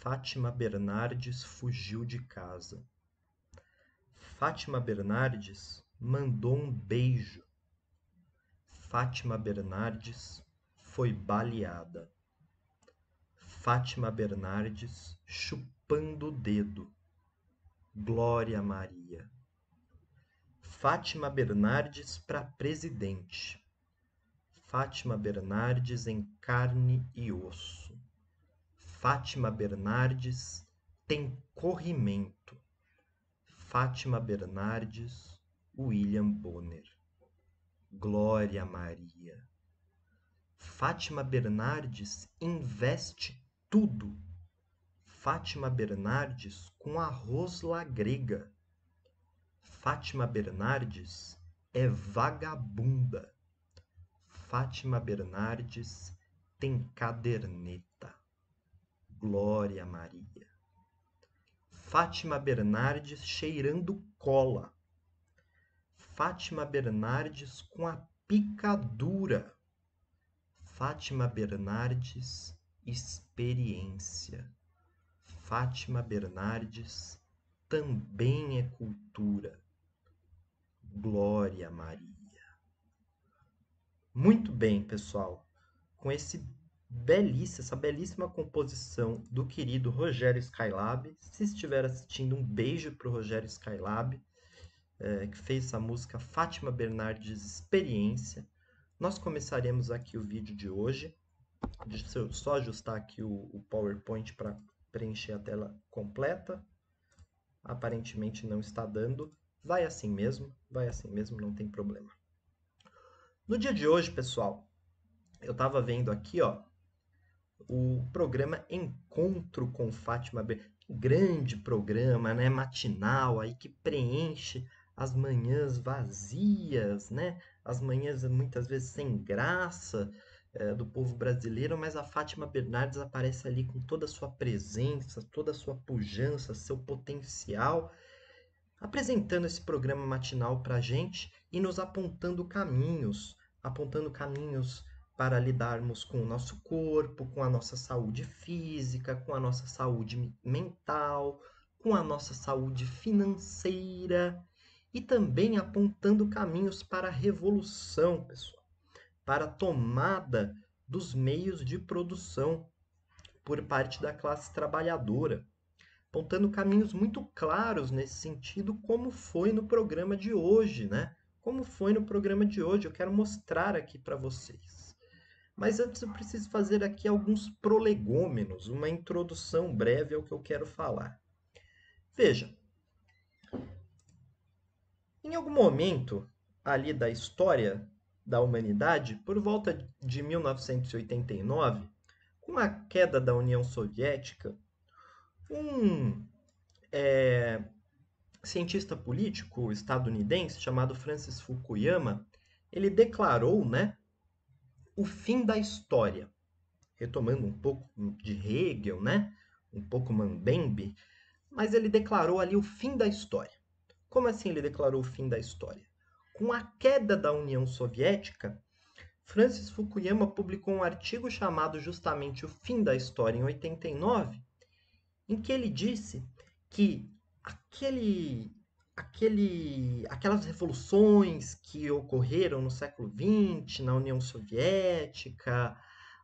Fátima Bernardes fugiu de casa. Fátima Bernardes mandou um beijo. Fátima Bernardes foi baleada. Fátima Bernardes chupando o dedo. Glória Maria. Fátima Bernardes para presidente. Fátima Bernardes em carne e osso. Fátima Bernardes tem corrimento. Fátima Bernardes, William Bonner. Glória Maria. Fátima Bernardes investe tudo. Fátima Bernardes com arroz la grega. Fátima Bernardes é vagabunda. Fátima Bernardes tem caderneta. Glória Maria. Fátima Bernardes cheirando cola. Fátima Bernardes com a picadura. Fátima Bernardes, experiência. Fátima Bernardes também é cultura. Glória Maria. Muito bem, pessoal. Com esse belíssima, essa belíssima composição do querido Rogério Skylab. Se estiver assistindo, um beijo para o Rogério Skylab, é, que fez essa música Fátima Bernardes Experiência. Nós começaremos aqui o vídeo de hoje. Deixa eu só ajustar aqui o, o PowerPoint para preencher a tela completa. Aparentemente não está dando. Vai assim mesmo, vai assim mesmo, não tem problema. No dia de hoje, pessoal, eu estava vendo aqui, ó, o programa Encontro com Fátima Bernardes, Um grande programa, né, matinal aí que preenche as manhãs vazias, né? As manhãs muitas vezes sem graça é, do povo brasileiro, mas a Fátima Bernardes aparece ali com toda a sua presença, toda a sua pujança, seu potencial, apresentando esse programa matinal para gente e nos apontando caminhos, apontando caminhos para lidarmos com o nosso corpo, com a nossa saúde física, com a nossa saúde mental, com a nossa saúde financeira e também apontando caminhos para a revolução, pessoal, para a tomada dos meios de produção por parte da classe trabalhadora, apontando caminhos muito claros nesse sentido, como foi no programa de hoje, né? Como foi no programa de hoje, eu quero mostrar aqui para vocês. Mas antes eu preciso fazer aqui alguns prolegômenos, uma introdução breve ao que eu quero falar. Veja, em algum momento ali da história da humanidade, por volta de 1989, com a queda da União Soviética, um é, cientista político estadunidense chamado Francis Fukuyama, ele declarou, né, o fim da história. Retomando um pouco de Hegel, né? um pouco Mambembe, mas ele declarou ali o fim da história. Como assim ele declarou o fim da história? Com a queda da União Soviética, Francis Fukuyama publicou um artigo chamado justamente O Fim da História, em 89, em que ele disse que aquele aquele, aquelas revoluções que ocorreram no século XX, na União Soviética,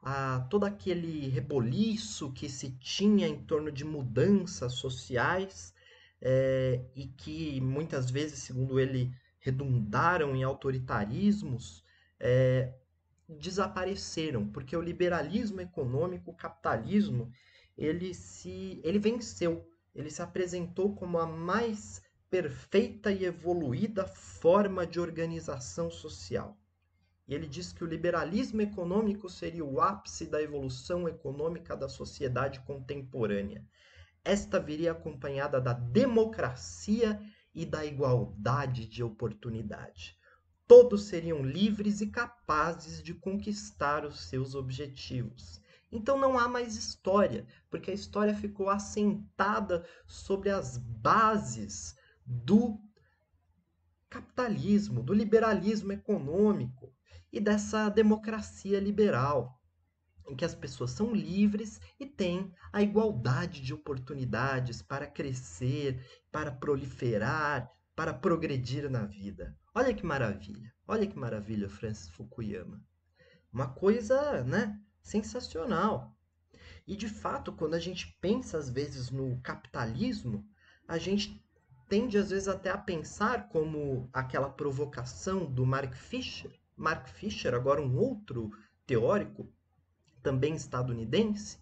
a, todo aquele reboliço que se tinha em torno de mudanças sociais é, e que muitas vezes, segundo ele, redundaram em autoritarismos, é, desapareceram, porque o liberalismo econômico, o capitalismo, ele se ele venceu, ele se apresentou como a mais perfeita e evoluída forma de organização social. E ele diz que o liberalismo econômico seria o ápice da evolução econômica da sociedade contemporânea. Esta viria acompanhada da democracia e da igualdade de oportunidade. Todos seriam livres e capazes de conquistar os seus objetivos. Então não há mais história, porque a história ficou assentada sobre as bases do capitalismo, do liberalismo econômico e dessa democracia liberal, em que as pessoas são livres e têm a igualdade de oportunidades para crescer, para proliferar, para progredir na vida. Olha que maravilha. Olha que maravilha, Francis Fukuyama. Uma coisa, né, sensacional. E de fato, quando a gente pensa às vezes no capitalismo, a gente tende às vezes até a pensar como aquela provocação do Mark Fisher. Mark Fisher, agora um outro teórico, também estadunidense,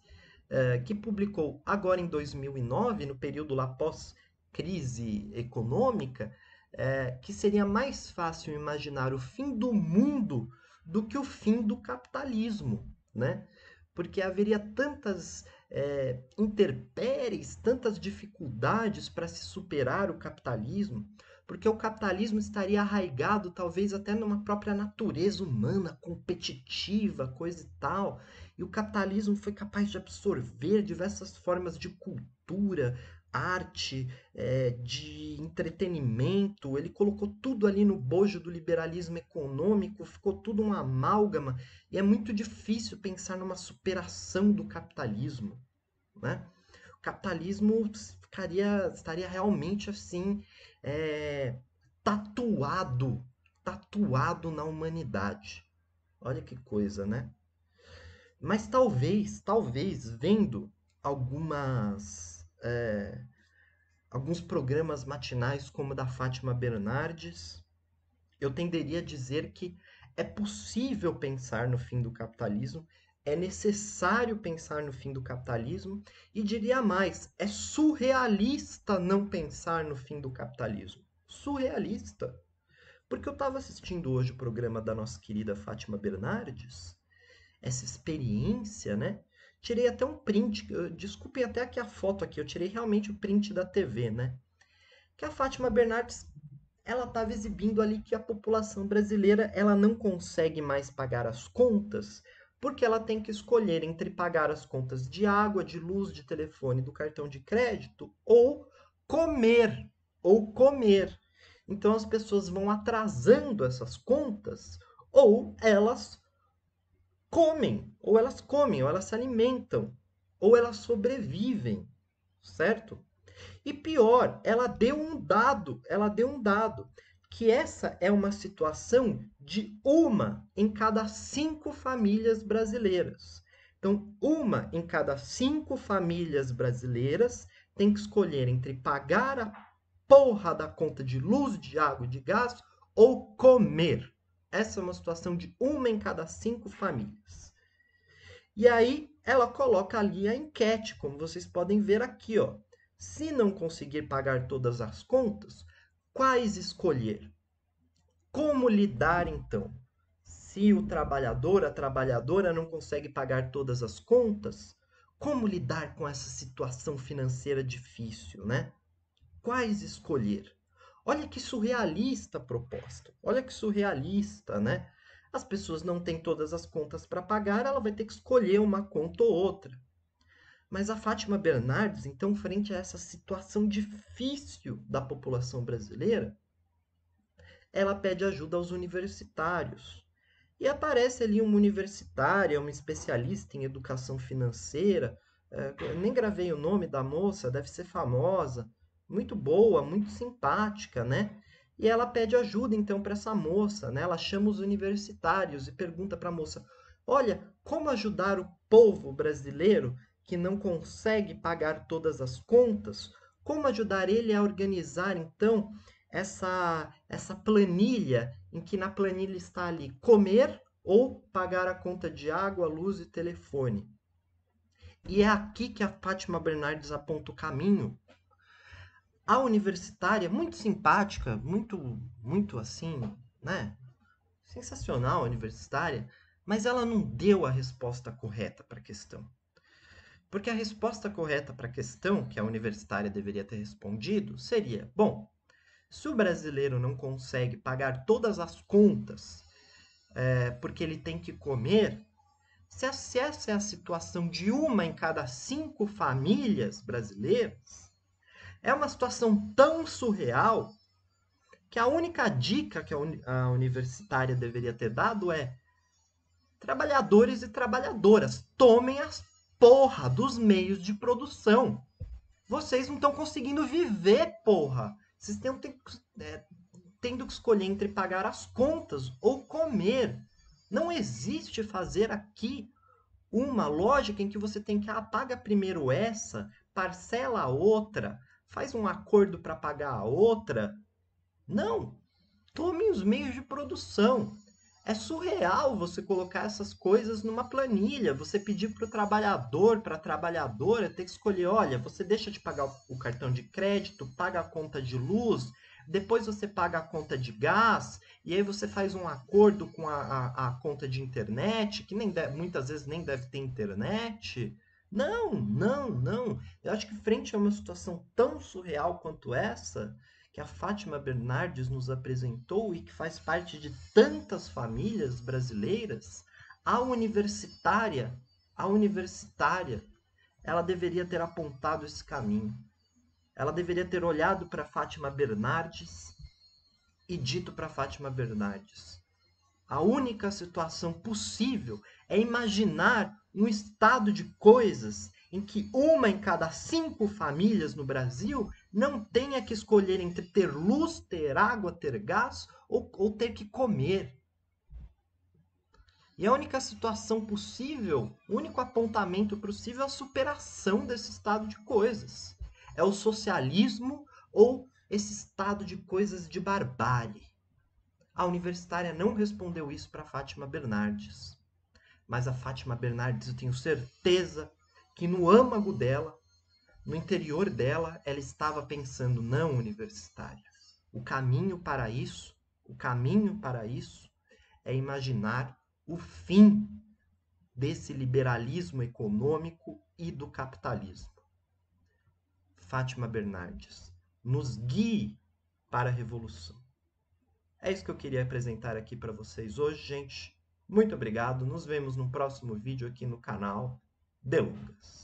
eh, que publicou agora em 2009, no período lá pós-crise econômica, eh, que seria mais fácil imaginar o fim do mundo do que o fim do capitalismo, né? Porque haveria tantas é, eh, interpéries, tantas dificuldades para se superar o capitalismo, porque o capitalismo estaria arraigado talvez até numa própria natureza humana competitiva, coisa e tal. E o capitalismo foi capaz de absorver diversas formas de cultura, arte, é, de entretenimento, ele colocou tudo ali no bojo do liberalismo econômico, ficou tudo uma amálgama, e é muito difícil pensar numa superação do capitalismo. Né? O capitalismo ficaria, estaria realmente assim, é, tatuado, tatuado na humanidade. Olha que coisa, né? Mas talvez, talvez, vendo algumas é, alguns programas matinais, como o da Fátima Bernardes, eu tenderia a dizer que é possível pensar no fim do capitalismo, é necessário pensar no fim do capitalismo, e diria mais, é surrealista não pensar no fim do capitalismo. Surrealista. Porque eu estava assistindo hoje o programa da nossa querida Fátima Bernardes, essa experiência, né? tirei até um print, desculpe desculpem até aqui a foto aqui, eu tirei realmente o print da TV, né? Que a Fátima Bernardes, ela estava exibindo ali que a população brasileira, ela não consegue mais pagar as contas, porque ela tem que escolher entre pagar as contas de água, de luz, de telefone, do cartão de crédito ou comer, ou comer. Então as pessoas vão atrasando essas contas ou elas comem, ou elas comem, ou elas se alimentam, ou elas sobrevivem, certo? E pior, ela deu um dado, ela deu um dado, que essa é uma situação de uma em cada cinco famílias brasileiras. Então, uma em cada cinco famílias brasileiras tem que escolher entre pagar a porra da conta de luz, de água, de gás ou comer. Essa é uma situação de uma em cada cinco famílias. E aí ela coloca ali a enquete, como vocês podem ver aqui, ó. Se não conseguir pagar todas as contas, quais escolher? Como lidar então? Se o trabalhador, a trabalhadora não consegue pagar todas as contas, como lidar com essa situação financeira difícil, né? Quais escolher? Olha que surrealista a proposta. Olha que surrealista, né? As pessoas não têm todas as contas para pagar, ela vai ter que escolher uma conta ou outra. Mas a Fátima Bernardes, então, frente a essa situação difícil da população brasileira, ela pede ajuda aos universitários. E aparece ali uma universitária, uma especialista em educação financeira. Eh, nem gravei o nome da moça, deve ser famosa muito boa, muito simpática, né? E ela pede ajuda então para essa moça, né? Ela chama os universitários e pergunta para a moça: "Olha, como ajudar o povo brasileiro que não consegue pagar todas as contas? Como ajudar ele a organizar então essa essa planilha em que na planilha está ali comer ou pagar a conta de água, luz e telefone?" E é aqui que a Fátima Bernardes aponta o caminho a universitária, é muito simpática, muito, muito assim, né? Sensacional a universitária, mas ela não deu a resposta correta para a questão. Porque a resposta correta para a questão que a universitária deveria ter respondido seria: bom, se o brasileiro não consegue pagar todas as contas é, porque ele tem que comer, se essa é a situação de uma em cada cinco famílias brasileiras, é uma situação tão surreal que a única dica que a, uni a universitária deveria ter dado é: trabalhadores e trabalhadoras, tomem as porra dos meios de produção. Vocês não estão conseguindo viver, porra. Vocês estão é, tendo que escolher entre pagar as contas ou comer. Não existe fazer aqui uma lógica em que você tem que apaga ah, primeiro essa, parcela a outra, faz um acordo para pagar a outra. Não! Tome os meios de produção. É surreal você colocar essas coisas numa planilha, você pedir para o trabalhador, para a trabalhadora ter que escolher: olha, você deixa de pagar o cartão de crédito, paga a conta de luz, depois você paga a conta de gás, e aí você faz um acordo com a, a, a conta de internet, que nem de, muitas vezes nem deve ter internet. Não, não, não. Eu acho que frente a uma situação tão surreal quanto essa, que a Fátima Bernardes nos apresentou e que faz parte de tantas famílias brasileiras, a universitária, a universitária, ela deveria ter apontado esse caminho. Ela deveria ter olhado para Fátima Bernardes e dito para Fátima Bernardes: a única situação possível é imaginar um estado de coisas em que uma em cada cinco famílias no Brasil não tenha que escolher entre ter luz, ter água, ter gás ou, ou ter que comer. E a única situação possível, o único apontamento possível é a superação desse estado de coisas. É o socialismo ou esse estado de coisas de barbárie. A universitária não respondeu isso para Fátima Bernardes. Mas a Fátima Bernardes, eu tenho certeza que no âmago dela, no interior dela, ela estava pensando não universitária. O caminho para isso, o caminho para isso é imaginar o fim desse liberalismo econômico e do capitalismo. Fátima Bernardes, nos guie para a revolução. É isso que eu queria apresentar aqui para vocês hoje, gente. Muito obrigado, nos vemos no próximo vídeo aqui no canal Delongas.